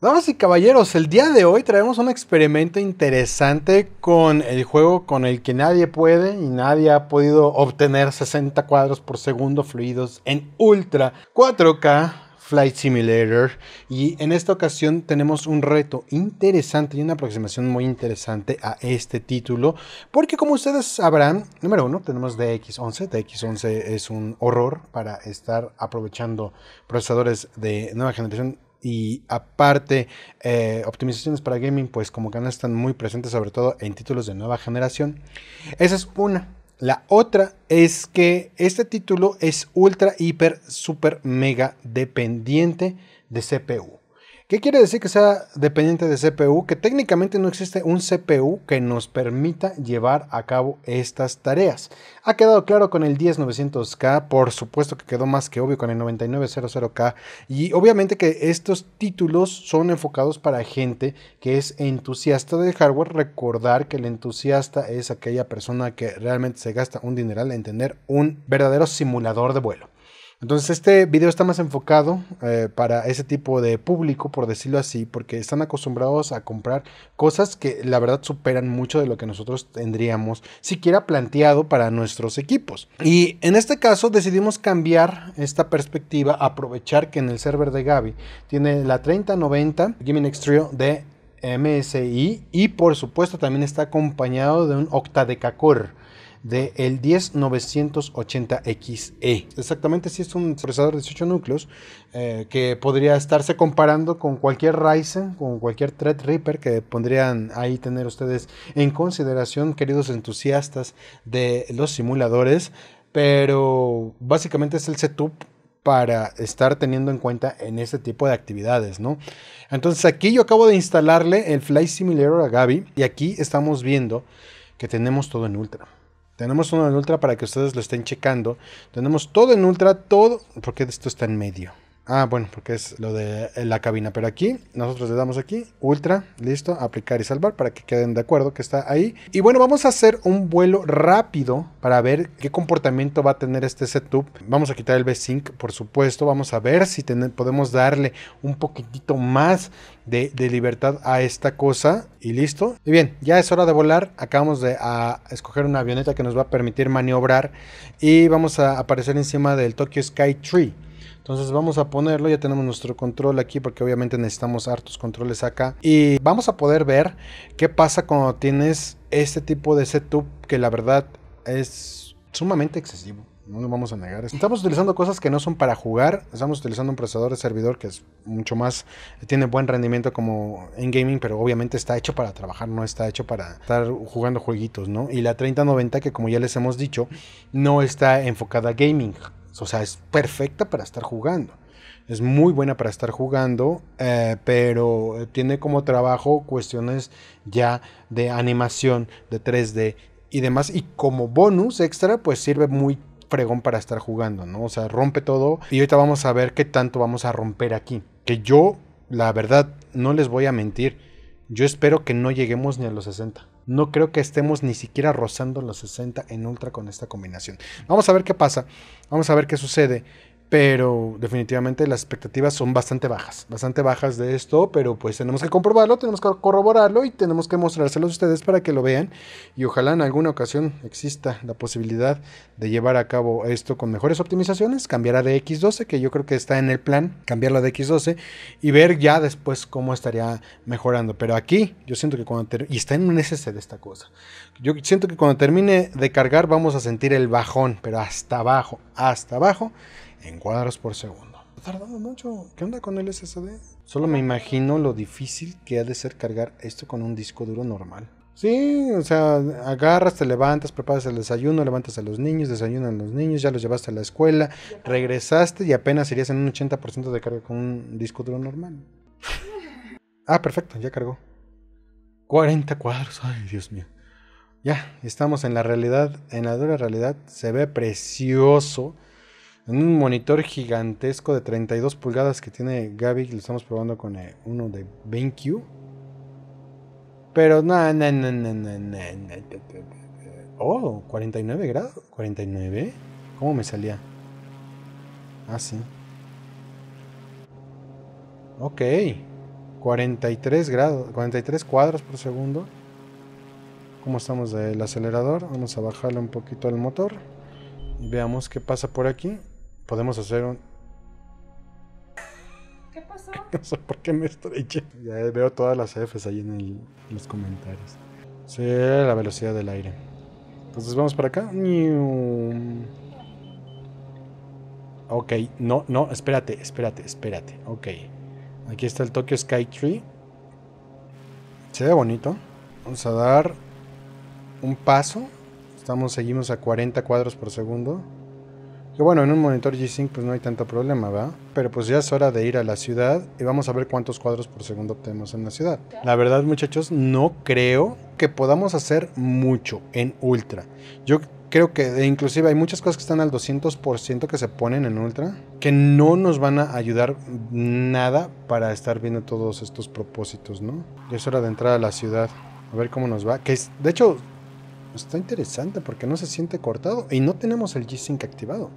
Damas y caballeros, el día de hoy traemos un experimento interesante con el juego con el que nadie puede y nadie ha podido obtener 60 cuadros por segundo fluidos en Ultra 4K Flight Simulator. Y en esta ocasión tenemos un reto interesante y una aproximación muy interesante a este título, porque como ustedes sabrán, número uno, tenemos DX11. DX11 es un horror para estar aprovechando procesadores de nueva generación y aparte eh, optimizaciones para gaming pues como que no están muy presentes sobre todo en títulos de nueva generación esa es una la otra es que este título es ultra hiper super mega dependiente de CPU ¿Qué quiere decir que sea dependiente de CPU? Que técnicamente no existe un CPU que nos permita llevar a cabo estas tareas. Ha quedado claro con el 10900K, por supuesto que quedó más que obvio con el 9900K y obviamente que estos títulos son enfocados para gente que es entusiasta de hardware. Recordar que el entusiasta es aquella persona que realmente se gasta un dineral en tener un verdadero simulador de vuelo. Entonces este video está más enfocado eh, para ese tipo de público, por decirlo así, porque están acostumbrados a comprar cosas que la verdad superan mucho de lo que nosotros tendríamos siquiera planteado para nuestros equipos. Y en este caso decidimos cambiar esta perspectiva, aprovechar que en el server de Gaby tiene la 3090 Gaming trio de MSI y por supuesto también está acompañado de un Octadecacor. De el 10980XE. Exactamente, si es un procesador de 18 núcleos eh, que podría estarse comparando con cualquier Ryzen, con cualquier Threadripper que pondrían ahí tener ustedes en consideración, queridos entusiastas de los simuladores. Pero básicamente es el setup para estar teniendo en cuenta en este tipo de actividades, ¿no? Entonces aquí yo acabo de instalarle el Fly Simulator a Gaby y aquí estamos viendo que tenemos todo en ultra. Tenemos uno en ultra para que ustedes lo estén checando. Tenemos todo en ultra, todo, porque esto está en medio. Ah, bueno, porque es lo de eh, la cabina. Pero aquí, nosotros le damos aquí, ultra, listo, aplicar y salvar para que queden de acuerdo que está ahí. Y bueno, vamos a hacer un vuelo rápido para ver qué comportamiento va a tener este setup. Vamos a quitar el V-Sync, por supuesto. Vamos a ver si podemos darle un poquitito más de, libertad a esta cosa. Y listo. Y bien, ya es hora de volar. Acabamos de escoger una avioneta que nos va a permitir maniobrar. Y vamos a aparecer encima del Tokyo Sky Tree. Entonces vamos a ponerlo, ya tenemos nuestro control aquí porque obviamente necesitamos hartos controles acá. Y vamos a poder ver qué pasa cuando tienes este tipo de setup que la verdad es sumamente excesivo no lo vamos a negar. Estamos utilizando cosas que no son para jugar, estamos utilizando un procesador de servidor que es mucho más, tiene buen rendimiento como en gaming, pero obviamente está hecho para trabajar, no está hecho para estar jugando jueguitos, ¿no? Y la 3090 que como ya les hemos dicho, no está enfocada a gaming, o sea, es perfecta para estar jugando. Es muy buena para estar jugando, eh, pero tiene como trabajo cuestiones ya de animación, de 3D y demás. Y como bonus extra, pues sirve muy fregón para estar jugando, ¿no? O sea, rompe todo. Y ahorita vamos a ver qué tanto vamos a romper aquí. Que yo, la verdad, no les voy a mentir. Yo espero que no lleguemos ni a los 60 no creo que estemos ni siquiera rozando los 60 en ultra con esta combinación. Vamos a ver qué pasa, vamos a ver qué sucede pero definitivamente las expectativas son bastante bajas, bastante bajas de esto, pero pues tenemos que comprobarlo, tenemos que corroborarlo y tenemos que mostrárselos a ustedes para que lo vean y ojalá en alguna ocasión exista la posibilidad de llevar a cabo esto con mejores optimizaciones, cambiar a DX12, que yo creo que está en el plan, cambiarla de X12 y ver ya después cómo estaría mejorando, pero aquí yo siento que cuando y está en un de esta cosa. Yo siento que cuando termine de cargar vamos a sentir el bajón, pero hasta abajo, hasta abajo en cuadros por segundo. Tardando mucho. ¿Qué onda con el SSD? Solo me imagino lo difícil que ha de ser cargar esto con un disco duro normal. Sí, o sea, agarras, te levantas, preparas el desayuno, levantas a los niños, desayunan los niños, ya los llevaste a la escuela, regresaste y apenas irías en un 80% de carga con un disco duro normal. Ah, perfecto, ya cargó. 40 cuadros, ay Dios mío. Ya, estamos en la realidad, en la dura realidad, se ve precioso en un monitor gigantesco de 32 pulgadas que tiene Gaby, lo estamos probando con uno de BenQ. Pero no, Oh, 49 grados, 49. ¿Cómo me salía? Ah, sí. Ok. 43 grados, 43 cuadros por segundo. ¿Cómo estamos del acelerador? Vamos a bajarle un poquito al motor. Y veamos qué pasa por aquí podemos hacer un... ¿Qué pasó? No sé por qué me estreché. Ya veo todas las Fs ahí en, los comentarios. Sí, la velocidad del aire. Entonces vamos para acá. Ok, no, no, espérate, espérate, espérate. Ok. Aquí está el Tokyo Sky Tree. Se ve bonito. Vamos a dar un paso. Estamos, seguimos a 40 cuadros por segundo. Que bueno, en un monitor G-Sync pues no hay tanto problema, ¿va? Pero pues ya es hora de ir a la ciudad y vamos a ver cuántos cuadros por segundo tenemos en la ciudad. La verdad, muchachos, no creo que podamos hacer mucho en ultra. Yo creo que e inclusive hay muchas cosas que están al 200% que se ponen en ultra que no nos van a ayudar nada para estar viendo todos estos propósitos, ¿no? Ya es hora de entrar a la ciudad, a ver cómo nos va. Que es, de hecho, está interesante porque no se siente cortado y no tenemos el G-Sync activado.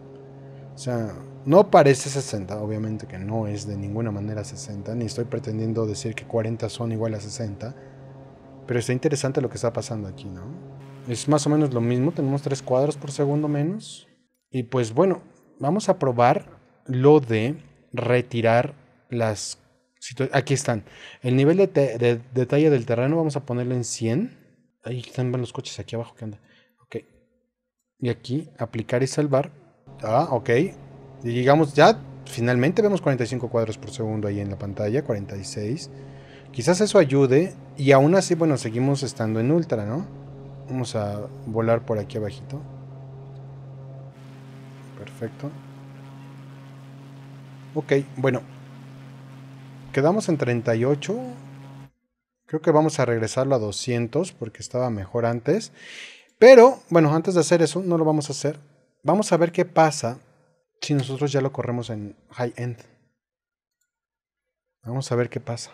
O sea, no parece 60, obviamente que no es de ninguna manera 60, ni estoy pretendiendo decir que 40 son igual a 60, pero está interesante lo que está pasando aquí, ¿no? Es más o menos lo mismo, tenemos 3 cuadros por segundo menos. Y pues bueno, vamos a probar lo de retirar las... Aquí están. El nivel de, detalle del terreno vamos a ponerlo en 100. Ahí están van los coches aquí abajo, que anda, Ok. Y aquí, aplicar y salvar Ah, ok. Y digamos, ya finalmente vemos 45 cuadros por segundo ahí en la pantalla, 46. Quizás eso ayude y aún así, bueno, seguimos estando en ultra, ¿no? Vamos a volar por aquí abajito. Perfecto. Ok, bueno. Quedamos en 38. Creo que vamos a regresarlo a 200 porque estaba mejor antes. Pero, bueno, antes de hacer eso, no lo vamos a hacer Vamos a ver qué pasa si nosotros ya lo corremos en high end. Vamos a ver qué pasa.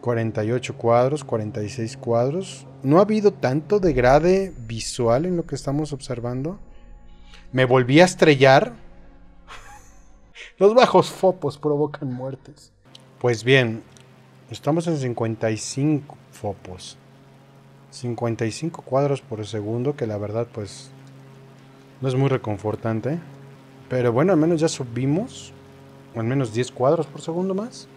48 cuadros, 46 cuadros. No ha habido tanto degrade visual en lo que estamos observando. Me volví a estrellar. Los bajos fopos provocan muertes. Pues bien, estamos en 55 fopos. 55 cuadros por segundo, que la verdad pues no es muy reconfortante. Pero bueno, al menos ya subimos. O al menos 10 cuadros por segundo más.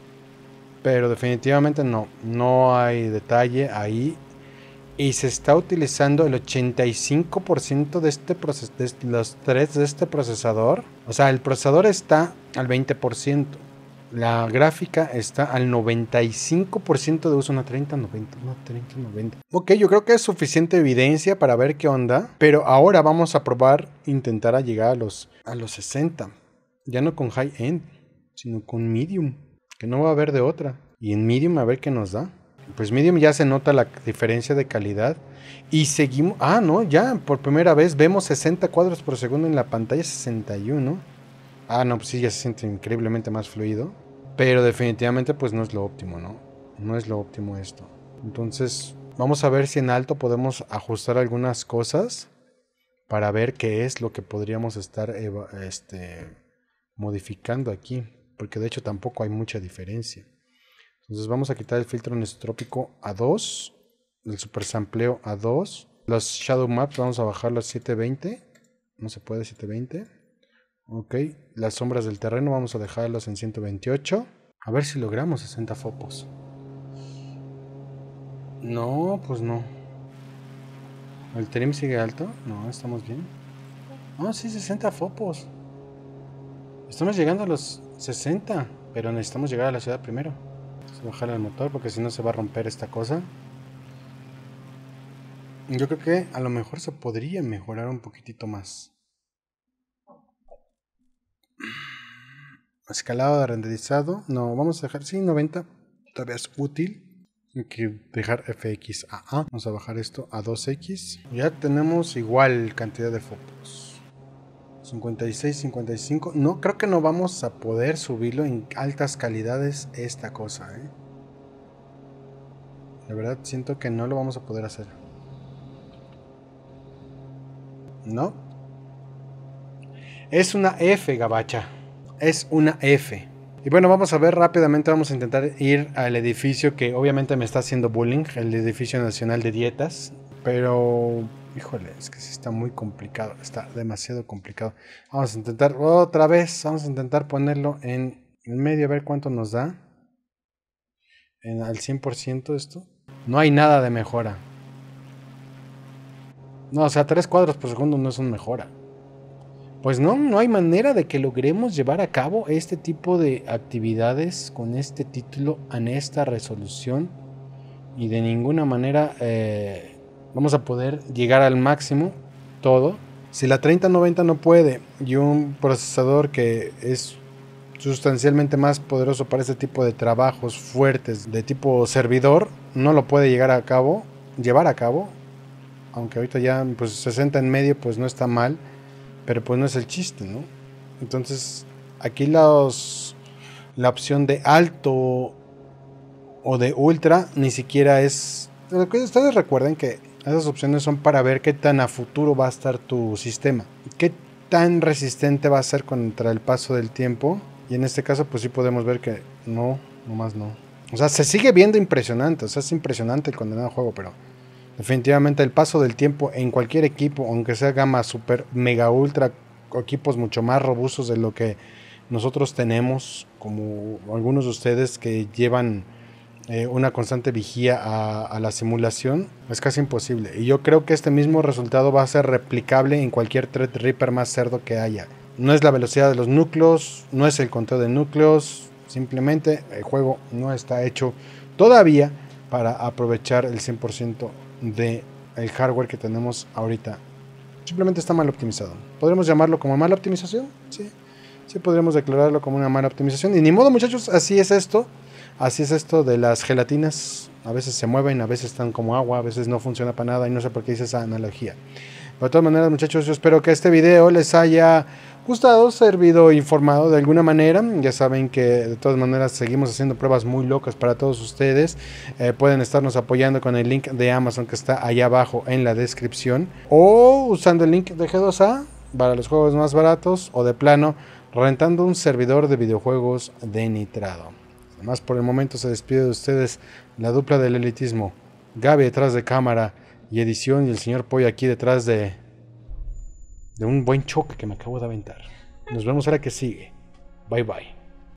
Pero definitivamente no. No hay detalle ahí. Y se está utilizando el 85% este de, este los threads de este procesador. O sea, el procesador está al 20% la gráfica está al 95% de uso, una 30, 90, una 30, 90. Ok, yo creo que es suficiente evidencia para ver qué onda, pero ahora vamos a probar intentar llegar a los, a los 60. Ya no con high end, sino con medium, que no va a haber de otra. Y en medium a ver qué nos da. Pues medium ya se nota la diferencia de calidad. Y seguimos, ah, no, ya por primera vez vemos 60 cuadros por segundo en la pantalla, 61 ah, no, pues sí, ya se siente increíblemente más fluido. Pero definitivamente pues no es lo óptimo, ¿no? No es lo óptimo esto. Entonces vamos a ver si en alto podemos ajustar algunas cosas para ver qué es lo que podríamos estar este, modificando aquí. Porque de hecho tampoco hay mucha diferencia. Entonces vamos a quitar el filtro anisotrópico a 2, el supersampleo a 2. Los shadow maps vamos a bajarlos a 720. No se puede 720. Ok, las sombras del terreno vamos a dejarlas en 128. A ver si logramos 60 fopos. No, pues no. ¿El trim sigue alto? No, estamos bien. Ah, sí, 60 fopos. Estamos llegando a los 60, pero necesitamos llegar a la ciudad primero. Vamos a bajar el motor porque si no se va a romper esta cosa. Yo creo que a lo mejor se podría mejorar un poquitito más. escalado de renderizado. No, vamos a dejar, sí, 90. Todavía es útil. Hay que dejar FX a Vamos a bajar esto a 2X. Ya tenemos igual cantidad de focos. 56, 55. No, creo que no vamos a poder subirlo en altas calidades esta cosa, ¿eh? verdad siento que no lo vamos a poder hacer. ¿No? Es una F, gabacha es una F. Y bueno, vamos a ver rápidamente, vamos a intentar ir al edificio que obviamente me está haciendo bullying, el edificio nacional de dietas, pero híjole, es que sí está muy complicado, está demasiado complicado. Vamos a intentar otra vez, vamos a intentar ponerlo en medio, a ver cuánto nos da. En, al 100% esto. No hay nada de mejora. No, o sea, tres cuadros por segundo no es una mejora pues no, no hay manera de que logremos llevar a cabo este tipo de actividades con este título en esta resolución y de ninguna manera eh, vamos a poder llegar al máximo todo. Si la 3090 no puede y un procesador que es sustancialmente más poderoso para este tipo de trabajos fuertes de tipo servidor no lo puede llegar a cabo, llevar a cabo, aunque ahorita ya pues 60 en medio pues no está mal pero pues no es el chiste, ¿no? Entonces, aquí los, la opción de alto o de ultra ni siquiera es... Ustedes recuerden que esas opciones son para ver qué tan a futuro va a estar tu sistema, qué tan resistente va a ser contra el paso del tiempo. Y en este caso, pues sí podemos ver que no, nomás no. O sea, se sigue viendo impresionante, o sea, es impresionante el condenado juego, pero Definitivamente el paso del tiempo en cualquier equipo, aunque sea gama super, mega, ultra, equipos mucho más robustos de lo que nosotros tenemos, como algunos de ustedes que llevan eh, una constante vigía a, la simulación, es casi imposible. Y yo creo que este mismo resultado va a ser replicable en cualquier Reaper más cerdo que haya. No es la velocidad de los núcleos, no es el conteo de núcleos, simplemente el juego no está hecho todavía para aprovechar el 100% de el hardware que tenemos ahorita. Simplemente está mal optimizado. ¿Podremos llamarlo como mala optimización? Sí. Sí, podríamos declararlo como una mala optimización. Y ni modo, muchachos, así es esto. Así es esto de las gelatinas. A veces se mueven, a veces están como agua, a veces no funciona para nada y no sé por qué hice esa analogía. de todas maneras, muchachos, yo espero que este video les haya gustado, servido, informado de alguna manera. Ya saben que de todas maneras seguimos haciendo pruebas muy locas para todos ustedes. Eh, pueden estarnos apoyando con el link de Amazon que está allá abajo en la descripción. O usando el link de G2A para los juegos más baratos. O de plano, rentando un servidor de videojuegos de nitrado. Además, por el momento se despide de ustedes la dupla del elitismo. Gaby detrás de cámara y edición y el señor Pollo aquí detrás de de un buen choque que me acabo de aventar. Nos vemos la que sigue. Bye bye.